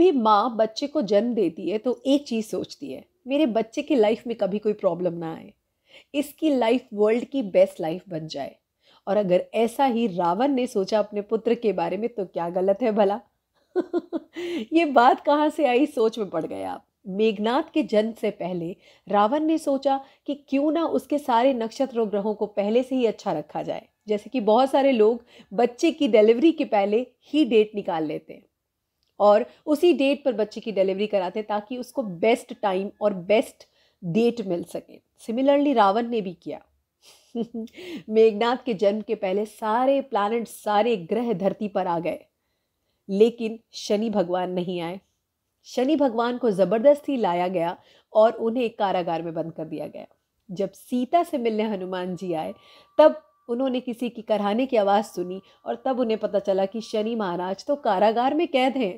भी माँ बच्चे को जन्म देती है तो एक चीज़ सोचती है मेरे बच्चे की लाइफ में कभी कोई प्रॉब्लम ना आए इसकी लाइफ वर्ल्ड की बेस्ट लाइफ बन जाए और अगर ऐसा ही रावण ने सोचा अपने पुत्र के बारे में तो क्या गलत है भला ये बात कहाँ से आई सोच में पड़ गए आप मेघनाथ के जन्म से पहले रावण ने सोचा कि क्यों ना उसके सारे नक्षत्र ग्रहों को पहले से ही अच्छा रखा जाए जैसे कि बहुत सारे लोग बच्चे की डिलीवरी के पहले ही डेट निकाल लेते हैं और उसी डेट पर बच्चे की डिलीवरी कराते हैं ताकि उसको बेस्ट टाइम और बेस्ट डेट मिल सके सिमिलरली रावण ने भी किया मेघनाथ के जन्म के पहले सारे प्लानट सारे ग्रह धरती पर आ गए लेकिन शनि भगवान नहीं आए शनि भगवान को ज़बरदस्ती लाया गया और उन्हें एक कारागार में बंद कर दिया गया जब सीता से मिलने हनुमान जी आए तब उन्होंने किसी की कराने की आवाज़ सुनी और तब उन्हें पता चला कि शनि महाराज तो कारागार में कैद हैं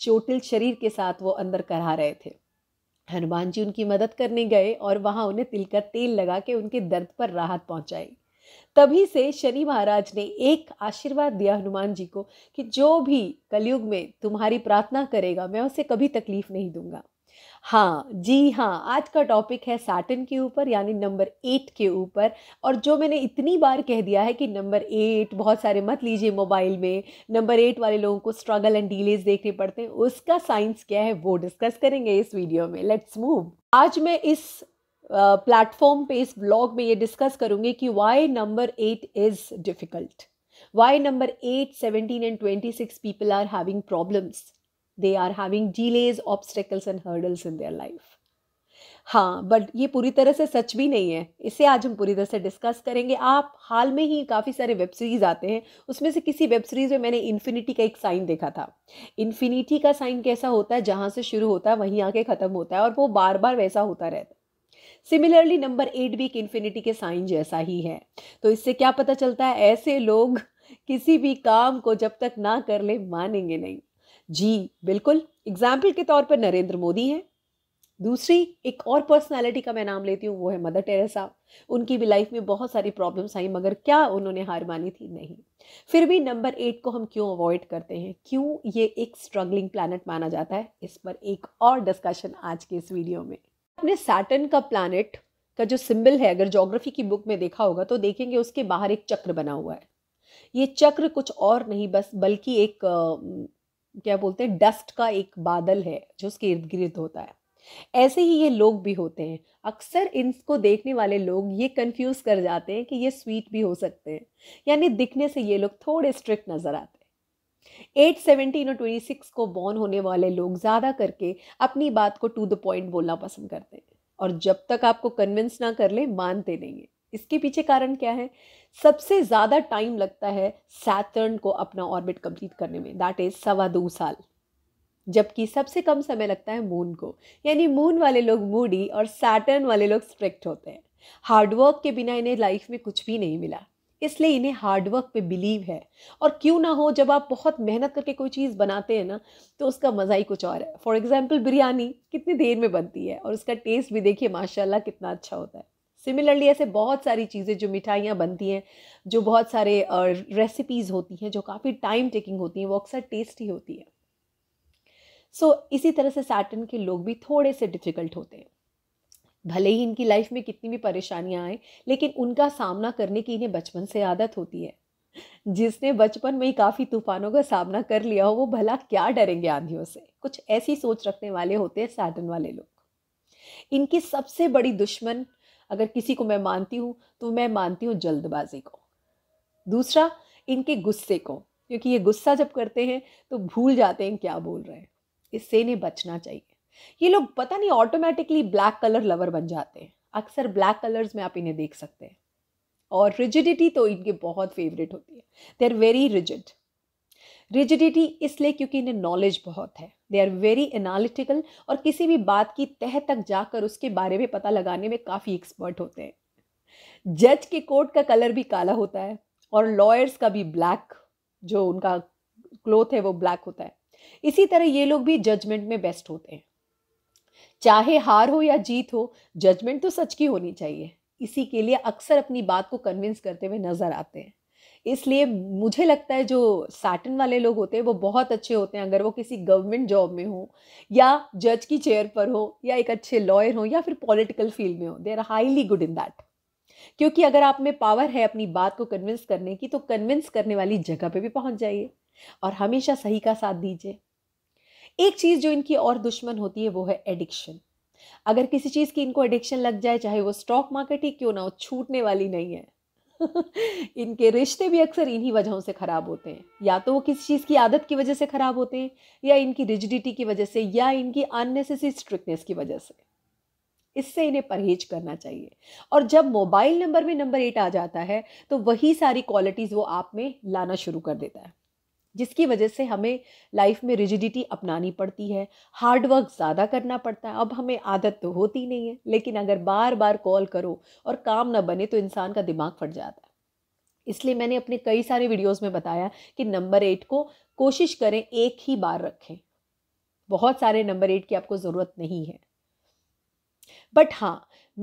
चोटिल शरीर के साथ वो अंदर करा रहे थे हनुमान जी उनकी मदद करने गए और वहाँ उन्हें तिल का तेल लगा के उनके दर्द पर राहत पहुँचाई तभी से शनि महाराज ने एक आशीर्वाद दिया हनुमान जी को कि जो भी कलयुग में तुम्हारी प्रार्थना करेगा मैं उसे कभी तकलीफ नहीं दूंगा हाँ जी हाँ आज का टॉपिक है सैटन के ऊपर यानी नंबर एट के ऊपर और जो मैंने इतनी बार कह दिया है कि नंबर एट बहुत सारे मत लीजिए मोबाइल में नंबर एट वाले लोगों को स्ट्रगल एंड डीलेज देखने पड़ते हैं उसका साइंस क्या है वो डिस्कस करेंगे इस वीडियो में लेट्स मूव आज मैं इस प्लेटफॉर्म पे इस ब्लॉग में ये डिस्कस करूँगी कि why number eight is difficult why number eight seventeen and twenty six people are having problems they are having delays obstacles and hurdles in their life हाँ बट ये पूरी तरह से सच भी नहीं है इसे आज हम पूरी तरह से डिस्कस करेंगे आप हाल में ही काफ़ी सारे वेब सीरीज़ आते हैं उसमें से किसी वेब सीरीज़ में मैंने इन्फिनिटी का एक साइन देखा था इन्फिनिटी का साइन कैसा होता है जहाँ से शुरू होता है वहीं आके ख़त्म होता है और वो बार बार वैसा होता रहता है सिमिलरली नंबर एट भी एक इन्फिनिटी के साइन जैसा ही है तो इससे क्या पता चलता है ऐसे लोग किसी भी काम को जब तक ना कर ले मानेंगे नहीं जी बिल्कुल एग्जाम्पल के तौर पर नरेंद्र मोदी हैं दूसरी एक और पर्सनालिटी का मैं नाम लेती हूँ वो है मदर टेरेसा उनकी भी लाइफ में बहुत सारी प्रॉब्लम्स आई मगर क्या उन्होंने हार मानी थी नहीं फिर भी नंबर एट को हम क्यों अवॉइड करते हैं क्यों ये एक स्ट्रगलिंग प्लानट माना जाता है इस पर एक और डिस्कशन आज के इस वीडियो में अपने सैटन का प्लानट का जो सिंबल है अगर जोग्राफी की बुक में देखा होगा तो देखेंगे उसके बाहर एक चक्र बना हुआ है ये चक्र कुछ और नहीं बस बल्कि एक क्या बोलते हैं डस्ट का एक बादल है जो उसके इर्द गिर्द होता है ऐसे ही ये लोग भी होते हैं अक्सर इनको देखने वाले लोग ये कंफ्यूज कर जाते हैं कि ये स्वीट भी हो सकते हैं यानी दिखने से ये लोग थोड़े स्ट्रिक्ट नज़र आते हैं एट सेवेंटीन और ट्वेंटी सिक्स को बॉर्न होने वाले लोग ज़्यादा करके अपनी बात को टू द पॉइंट बोलना पसंद करते हैं और जब तक आपको कन्विंस ना कर ले मानते नहीं है इसके पीछे कारण क्या है सबसे ज़्यादा टाइम लगता है सैटर्न को अपना ऑर्बिट कंप्लीट करने में दैट इज़ सवा दो साल जबकि सबसे कम समय लगता है मून को यानी मून वाले लोग मूडी और सैटर्न वाले लोग स्ट्रिक्ट होते हैं हार्डवर्क के बिना इन्हें लाइफ में कुछ भी नहीं मिला इसलिए इन्हें हार्डवर्क पे बिलीव है और क्यों ना हो जब आप बहुत मेहनत करके कोई चीज़ बनाते हैं ना तो उसका मज़ा ही कुछ और है फॉर एग्ज़ाम्पल बिरयानी कितनी देर में बनती है और उसका टेस्ट भी देखिए माशाल्लाह कितना अच्छा होता है सिमिलरली ऐसे बहुत सारी चीज़ें जो मिठाइयाँ बनती हैं जो बहुत सारे रेसिपीज़ होती हैं जो काफ़ी टाइम टेकिंग होती हैं वो अक्सर टेस्टी होती है सो so, इसी तरह से सैटन के लोग भी थोड़े से डिफ़िकल्ट होते हैं भले ही इनकी लाइफ में कितनी भी परेशानियाँ आएँ लेकिन उनका सामना करने की इन्हें बचपन से आदत होती है जिसने बचपन में ही काफ़ी तूफानों का सामना कर लिया हो वो भला क्या डरेंगे आंधियों से कुछ ऐसी सोच रखने वाले होते हैं सैटन वाले लोग इनकी सबसे बड़ी दुश्मन अगर किसी को मैं मानती हूँ तो मैं मानती हूँ जल्दबाजी को दूसरा इनके गुस्से को क्योंकि ये गुस्सा जब करते हैं तो भूल जाते हैं क्या बोल रहे हैं इससे इन्हें बचना चाहिए ये लोग पता नहीं ऑटोमेटिकली ब्लैक कलर लवर बन जाते हैं अक्सर ब्लैक कलर्स में आप इन्हें देख सकते हैं और रिजिडिटी तो इनके बहुत फेवरेट होती है they are very rigid rigidity इसलिए क्योंकि इन्हें नॉलेज बहुत है दे आर वेरी एनालिटिकल और किसी भी बात की तह तक जाकर उसके बारे में पता लगाने में काफ़ी एक्सपर्ट होते हैं जज के कोर्ट का कलर भी काला होता है और लॉयर्स का भी ब्लैक जो उनका क्लोथ है वो ब्लैक होता है इसी तरह ये लोग भी जजमेंट में बेस्ट होते हैं चाहे हार हो या जीत हो जजमेंट तो सच की होनी चाहिए इसी के लिए अक्सर अपनी बात को कन्विंस करते हुए नजर आते हैं इसलिए मुझे लगता है जो साटन वाले लोग होते हैं वो बहुत अच्छे होते हैं अगर वो किसी गवर्नमेंट जॉब में हो या जज की चेयर पर हो या एक अच्छे लॉयर हो या फिर पॉलिटिकल फील्ड में हो they are highly good in that क्योंकि अगर आप में पावर है अपनी बात को कन्विंस करने की तो कन्विंस करने वाली जगह पे भी पहुंच जाइए और हमेशा सही का साथ दीजिए एक चीज़ जो इनकी और दुश्मन होती है वो है एडिक्शन अगर किसी चीज़ की इनको एडिक्शन लग जाए चाहे वो स्टॉक मार्केट ही क्यों ना हो छूटने वाली नहीं है इनके रिश्ते भी अक्सर इन्हीं वजहों से ख़राब होते हैं या तो वो किसी चीज़ की आदत की वजह से ख़राब होते हैं या इनकी रिजिडिटी की वजह से या इनकी अननेसेसरी स्ट्रिक्टनेस की वजह से इससे इन्हें परहेज करना चाहिए और जब मोबाइल नंबर में नंबर एट आ जाता है तो वही सारी क्वालिटीज़ वो आप में लाना शुरू कर देता है जिसकी वजह से हमें लाइफ में रिजिडिटी अपनानी पड़ती है हार्ड वर्क ज़्यादा करना पड़ता है अब हमें आदत तो होती नहीं है लेकिन अगर बार बार कॉल करो और काम ना बने तो इंसान का दिमाग फट जाता है इसलिए मैंने अपने कई सारे वीडियोस में बताया कि नंबर एट को कोशिश करें एक ही बार रखें बहुत सारे नंबर एट की आपको ज़रूरत नहीं है बट हाँ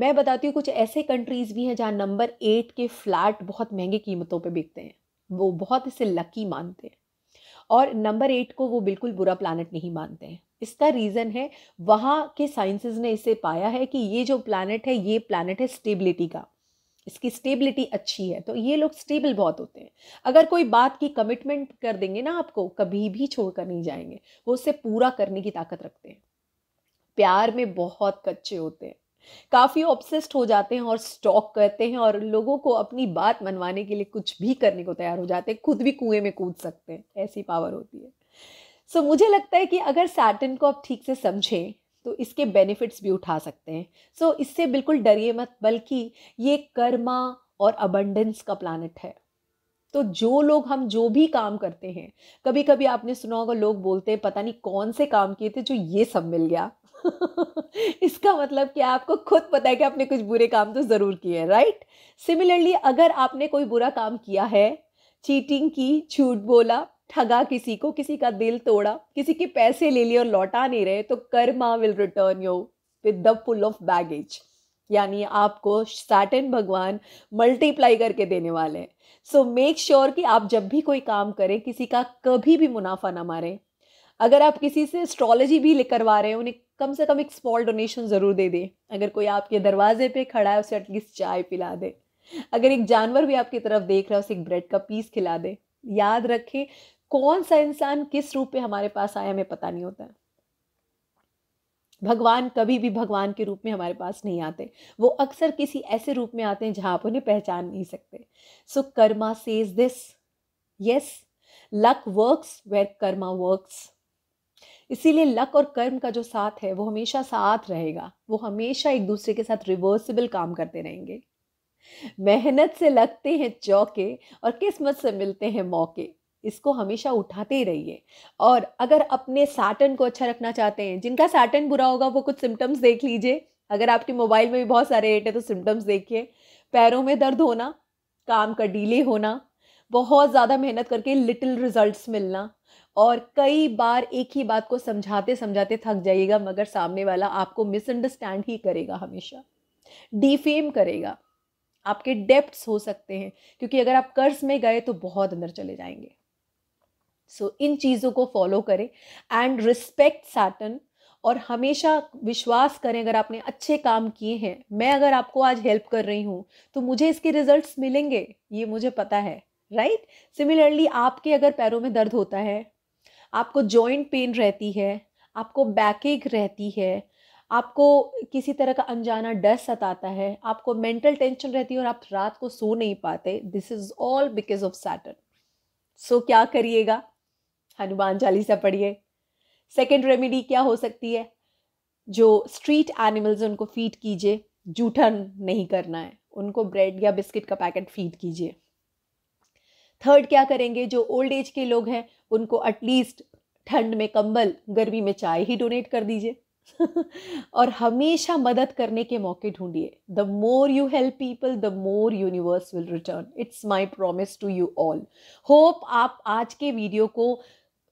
मैं बताती हूँ कुछ ऐसे कंट्रीज़ भी हैं जहाँ नंबर एट के फ्लैट बहुत महंगी कीमतों पर बिकते हैं वो बहुत इसे लकी मानते हैं और नंबर एट को वो बिल्कुल बुरा प्लानट नहीं मानते हैं इसका रीज़न है वहाँ के साइंसेज ने इसे पाया है कि ये जो प्लानट है ये प्लानट है स्टेबिलिटी का इसकी स्टेबिलिटी अच्छी है तो ये लोग स्टेबल बहुत होते हैं अगर कोई बात की कमिटमेंट कर देंगे ना आपको कभी भी छोड़कर नहीं जाएंगे वो उसे पूरा करने की ताकत रखते हैं प्यार में बहुत कच्चे होते हैं काफ़ी ऑब्सेस्ड हो जाते हैं और स्टॉक करते हैं और लोगों को अपनी बात मनवाने के लिए कुछ भी करने को तैयार हो जाते हैं खुद भी कुएं में कूद सकते हैं ऐसी पावर होती है सो so, मुझे लगता है कि अगर सैटन को आप ठीक से समझें तो इसके बेनिफिट्स भी उठा सकते हैं सो so, इससे बिल्कुल डरिए मत बल्कि ये कर्मा और अबंडेंस का प्लानट है तो जो लोग हम जो भी काम करते हैं कभी कभी आपने सुना होगा लोग बोलते हैं पता नहीं कौन से काम किए थे जो ये सब मिल गया इसका मतलब कि आपको खुद पता है कि आपने कुछ बुरे काम तो ज़रूर किए हैं राइट सिमिलरली अगर आपने कोई बुरा काम किया है चीटिंग की झूठ बोला ठगा किसी को किसी का दिल तोड़ा किसी के पैसे ले लिए और लौटा नहीं रहे तो karma will return you with the full of baggage यानी आपको सैटन भगवान मल्टीप्लाई करके देने वाले हैं सो मेक श्योर कि आप जब भी कोई काम करें किसी का कभी भी मुनाफा ना मारें अगर आप किसी से एस्ट्रोलॉजी भी करवा रहे हैं उन्हें कम से कम एक स्मॉल डोनेशन ज़रूर दे दे अगर कोई आपके दरवाजे पे खड़ा है उसे एटलीस्ट चाय पिला दे अगर एक जानवर भी आपकी तरफ देख रहा है उसे एक ब्रेड का पीस खिला दे याद रखें कौन सा इंसान किस रूप में हमारे पास आया हमें पता नहीं होता भगवान कभी भी भगवान के रूप में हमारे पास नहीं आते वो अक्सर किसी ऐसे रूप में आते हैं जहां आप उन्हें पहचान नहीं सकते so karma says this yes luck works where karma works इसीलिए लक और कर्म का जो साथ है वो हमेशा साथ रहेगा वो हमेशा एक दूसरे के साथ रिवर्सिबल काम करते रहेंगे मेहनत से लगते हैं चौके और किस्मत से मिलते हैं मौके इसको हमेशा उठाते ही रहिए और अगर अपने सैटन को अच्छा रखना चाहते हैं जिनका सैटन बुरा होगा वो कुछ सिम्टम्स देख लीजिए अगर आपके मोबाइल में भी बहुत सारे एट है तो सिम्टम्स देखिए पैरों में दर्द होना काम का डीले होना बहुत ज़्यादा मेहनत करके लिटिल रिजल्ट्स मिलना और कई बार एक ही बात को समझाते समझाते थक जाइएगा मगर सामने वाला आपको मिसअंडरस्टैंड ही करेगा हमेशा डिफेम करेगा आपके डेप्ट्स हो सकते हैं क्योंकि अगर आप कर्ज में गए तो बहुत अंदर चले जाएंगे सो so, इन चीज़ों को फॉलो करें एंड रिस्पेक्ट सैटन और हमेशा विश्वास करें अगर आपने अच्छे काम किए हैं मैं अगर आपको आज हेल्प कर रही हूँ तो मुझे इसके रिजल्ट्स मिलेंगे ये मुझे पता है राइट right? सिमिलरली आपके अगर पैरों में दर्द होता है आपको जॉइंट पेन रहती है आपको बैक एक रहती है आपको किसी तरह का अनजाना डर सताता है आपको मेंटल टेंशन रहती है और आप रात को सो नहीं पाते this is all because of Saturn so क्या करिएगा हनुमान चालीसा पढ़िए सेकेंड रेमेडी क्या हो सकती है जो स्ट्रीट एनिमल्स उनको फीड कीजिए जूठन नहीं करना है उनको ब्रेड या बिस्किट का पैकेट फीड कीजिए थर्ड क्या करेंगे जो ओल्ड एज के लोग हैं उनको एटलीस्ट ठंड में कंबल गर्मी में चाय ही डोनेट कर दीजिए और हमेशा मदद करने के मौके ढूंढिए the more you help people the more universe will return it's my promise to you all hope आप आज के वीडियो को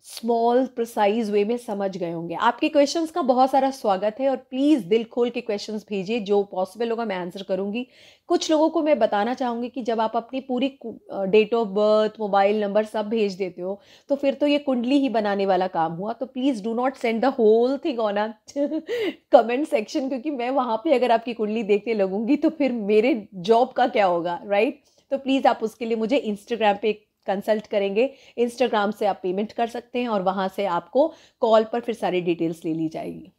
स्मॉल प्रोसाइज वे में समझ गए होंगे आपके क्वेश्चंस का बहुत सारा स्वागत है और प्लीज़ दिल खोल के क्वेश्चंस भेजिए जो पॉसिबल होगा मैं आंसर करूंगी कुछ लोगों को मैं बताना चाहूँगी कि जब आप अपनी पूरी date of birth mobile number सब भेज देते हो तो फिर तो ये कुंडली ही बनाने वाला काम हुआ तो please do not send the whole thing on a comment section क्योंकि मैं वहाँ पर अगर आपकी कुंडली देखने लगूंगी तो फिर मेरे जॉब का क्या होगा राइट right? तो प्लीज़ आप उसके लिए मुझे इंस्टाग्राम पे कंसल्ट करेंगे इंस्टाग्राम से आप पेमेंट कर सकते हैं और वहाँ से आपको कॉल पर फिर सारी डिटेल्स ले ली जाएगी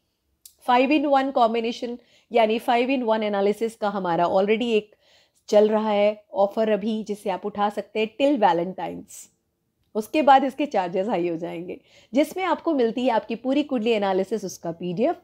फाइव इन वन कॉम्बिनेशन यानी फाइव इन वन एनालिसिस का हमारा ऑलरेडी एक चल रहा है ऑफर अभी जिसे आप उठा सकते हैं टिल वैलेंटाइंस उसके बाद इसके चार्जेस हाई हो जाएंगे जिसमें आपको मिलती है आपकी पूरी कुंडली एनालिसिस उसका पीडीएफ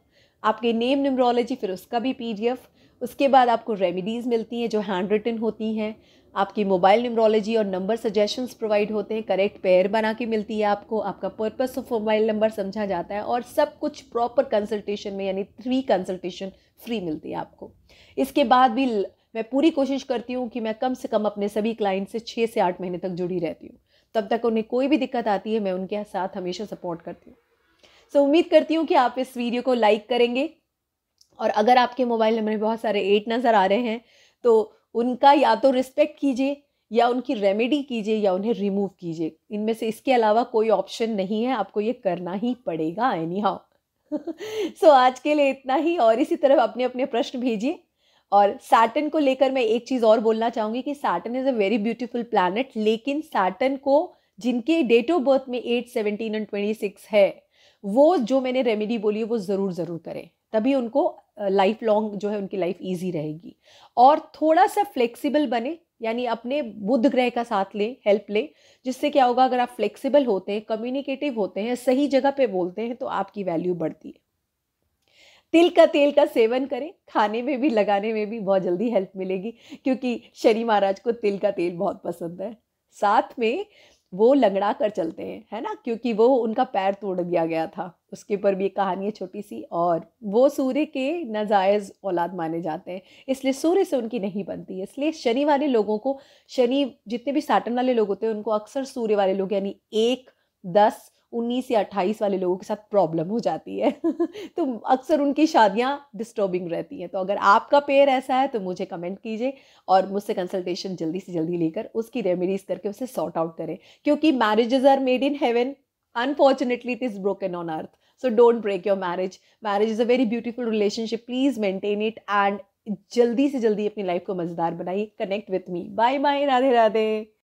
आपके नेम न्यूमरोलॉजी फिर उसका भी पीडीएफ उसके बाद आपको रेमिडीज़ मिलती हैं जो हैंड रिटन होती हैं आपकी मोबाइल न्यूमरोलॉजी और नंबर सजेशंस प्रोवाइड होते हैं करेक्ट पेयर बना के मिलती है आपको आपका पर्पस ऑफ मोबाइल नंबर समझा जाता है और सब कुछ प्रॉपर कंसल्टेशन में यानी थ्री कंसल्टेशन फ्री मिलती है आपको इसके बाद भी मैं पूरी कोशिश करती हूँ कि मैं कम से कम अपने सभी क्लाइंट से छः से आठ महीने तक जुड़ी रहती हूँ तब तक उन्हें कोई भी दिक्कत आती है मैं उनके साथ हमेशा सपोर्ट करती हूँ सो so, उम्मीद करती हूँ कि आप इस वीडियो को लाइक करेंगे और अगर आपके मोबाइल नंबर में बहुत सारे एट नज़र आ रहे हैं तो उनका या तो रिस्पेक्ट कीजिए या उनकी रेमेडी कीजिए या उन्हें रिमूव कीजिए इनमें से इसके अलावा कोई ऑप्शन नहीं है आपको ये करना ही पड़ेगा एनी हाउ सो आज के लिए इतना ही और इसी तरह अपने अपने प्रश्न भेजिए और सैटन को लेकर मैं एक चीज़ और बोलना चाहूँगी कि Saturn is a very beautiful planet लेकिन सैटन को जिनके डेट ऑफ बर्थ में eight seventeen and twenty six है वो जो मैंने रेमेडी बोली है वो ज़रूर ज़रूर करें तभी उनको लाइफ लॉन्ग जो है उनकी लाइफ ईजी रहेगी और थोड़ा सा फ्लेक्सिबल बने यानी अपने बुद्ध ग्रह का साथ लें हेल्प लें जिससे क्या होगा अगर आप फ्लेक्सिबल होते हैं कम्युनिकेटिव होते हैं सही जगह पे बोलते हैं तो आपकी वैल्यू बढ़ती है तिल का तेल का सेवन करें खाने में भी लगाने में भी बहुत जल्दी हेल्प मिलेगी क्योंकि शनि महाराज को तिल का तेल बहुत पसंद है साथ में वो लंगड़ा कर चलते हैं है ना क्योंकि वो उनका पैर तोड़ दिया गया था उसके ऊपर भी एक कहानी है छोटी सी और वो सूर्य के नजायज़ औलाद माने जाते हैं इसलिए सूर्य से उनकी नहीं बनती है इसलिए शनि वाले लोगों को शनि जितने भी साटन वाले लोग होते हैं उनको अक्सर सूर्य वाले लोग यानी एक दस उन्नीस या अट्ठाईस वाले लोगों के साथ प्रॉब्लम हो जाती है तो अक्सर उनकी शादियाँ डिस्टर्बिंग रहती हैं तो अगर आपका पेयर ऐसा है तो मुझे कमेंट कीजिए और मुझसे कंसल्टेशन जल्दी से जल्दी लेकर उसकी रेमेडीज़ करके उसे सॉर्ट आउट करें क्योंकि marriages are made in heaven unfortunately it is broken on earth so don't break your marriage marriage is a very beautiful relationship please maintain it and जल्दी से जल्दी अपनी लाइफ को मज़ेदार बनाइए connect with me bye bye Radhe Radhe